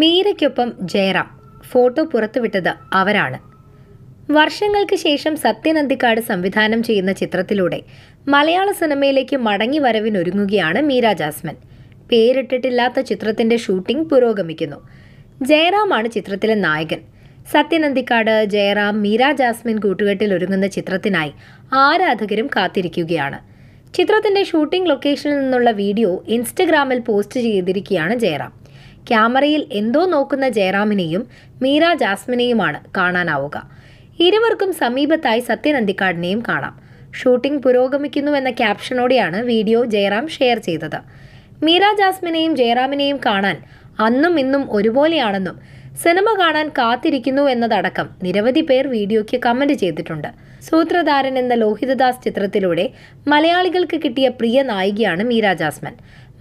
മീരയ്ക്കൊപ്പം Jayaram photo പുറത്തുവിട്ടത് അവരാണ് വർഷങ്ങൾക്ക് ശേഷം സത്യനന്ദിക്കാട് സംവിധാനം ചെയ്യുന്ന ചിത്രത്തിലൂടെ മലയാള സിനിമയിലേക്ക് മടങ്ങി വരവിനൊരുങ്ങുകയാണ് മീര ജാസ്മൻ പേരിട്ടിട്ടില്ലാത്ത ചിത്രത്തിന്റെ ഷൂട്ടിംഗ് പുരോഗമിക്കുന്നു ജയറാമാണ് ചിത്രത്തിലെ നായകൻ സത്യനന്ദിക്കാട് ജയറാം മീര ജാസ്മിൻ കൂട്ടുകെട്ടിൽ ഒരുങ്ങുന്ന ചിത്രത്തിനായി ആരാധകരും കാത്തിരിക്കുകയാണ് ചിത്രത്തിന്റെ ഷൂട്ടിംഗ് ലൊക്കേഷനിൽ നിന്നുള്ള വീഡിയോ ഇൻസ്റ്റഗ്രാമിൽ പോസ്റ്റ് ചെയ്തിരിക്കുകയാണ് ജയറാം ക്യാമറയിൽ എന്തോ നോക്കുന്ന ജയറാമിനെയും മീര ജാസ്മിനെയുമാണ് കാണാനാവുക ഇരുവർക്കും സമീപത്തായി സത്യൻ അന്തിക്കാടിനെയും കാണാം ഷൂട്ടിംഗ് പുരോഗമിക്കുന്നുവെന്ന ക്യാപ്ഷനോടെയാണ് വീഡിയോ ജയറാം ഷെയർ ചെയ്തത് മീര ജാസ്മിനെയും ജയറാമിനെയും കാണാൻ അന്നും ഇന്നും ഒരുപോലെയാണെന്നും സിനിമ കാണാൻ കാത്തിരിക്കുന്നു എന്നതടക്കം നിരവധി പേർ വീഡിയോയ്ക്ക് കമന്റ് ചെയ്തിട്ടുണ്ട് സൂത്രധാരൻ എന്ന ലോഹിതദാസ് ചിത്രത്തിലൂടെ മലയാളികൾക്ക് കിട്ടിയ പ്രിയ നായികയാണ് മീര ജാസ്മൻ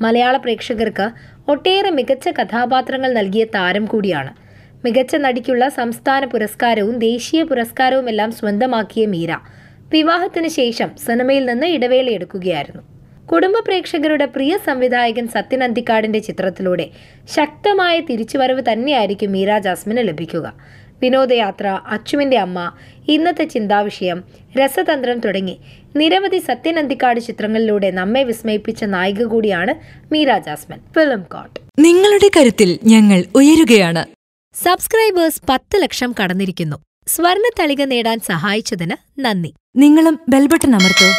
മലയാള പ്രേക്ഷകർക്ക് ഒട്ടേറെ മികച്ച കഥാപാത്രങ്ങൾ നൽകിയ താരം കൂടിയാണ് മികച്ച നടിക്കുള്ള സംസ്ഥാന പുരസ്കാരവും ദേശീയ പുരസ്കാരവും എല്ലാം സ്വന്തമാക്കിയ മീര വിവാഹത്തിന് ശേഷം സിനിമയിൽ നിന്ന് എടുക്കുകയായിരുന്നു കുടുംബ പ്രേക്ഷകരുടെ പ്രിയ സംവിധായകൻ സത്യൻ അന്തിക്കാടിന്റെ ചിത്രത്തിലൂടെ ശക്തമായ തിരിച്ചുവരവ് തന്നെയായിരിക്കും മീര ജാസ്മിന് ലഭിക്കുക വിനോദയാത്ര അച്ചുവിൻ്റെ അമ്മ ഇന്നത്തെ ചിന്താവിഷയം രസതന്ത്രം തുടങ്ങി നിരവധി സത്യനന്ദിക്കാട് ചിത്രങ്ങളിലൂടെ നമ്മെ വിസ്മയിപ്പിച്ച നായിക കൂടിയാണ് മീര ജാസ്മൻ ഫിലിം കോട്ട് നിങ്ങളുടെ കരുത്തിൽ ഞങ്ങൾ ഉയരുകയാണ് സബ്സ്ക്രൈബേഴ്സ് പത്ത് ലക്ഷം കടന്നിരിക്കുന്നു സ്വർണ തളിക നേടാൻ സഹായിച്ചതിന് നന്ദി നിങ്ങളും ബെൽബട്ടൺ അമർത്തോ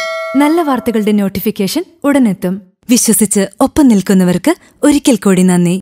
നല്ല വാർത്തകളുടെ നോട്ടിഫിക്കേഷൻ ഉടനെത്തും വിശ്വസിച്ച് ഒപ്പം നിൽക്കുന്നവർക്ക് ഒരിക്കൽ കൂടി നന്ദി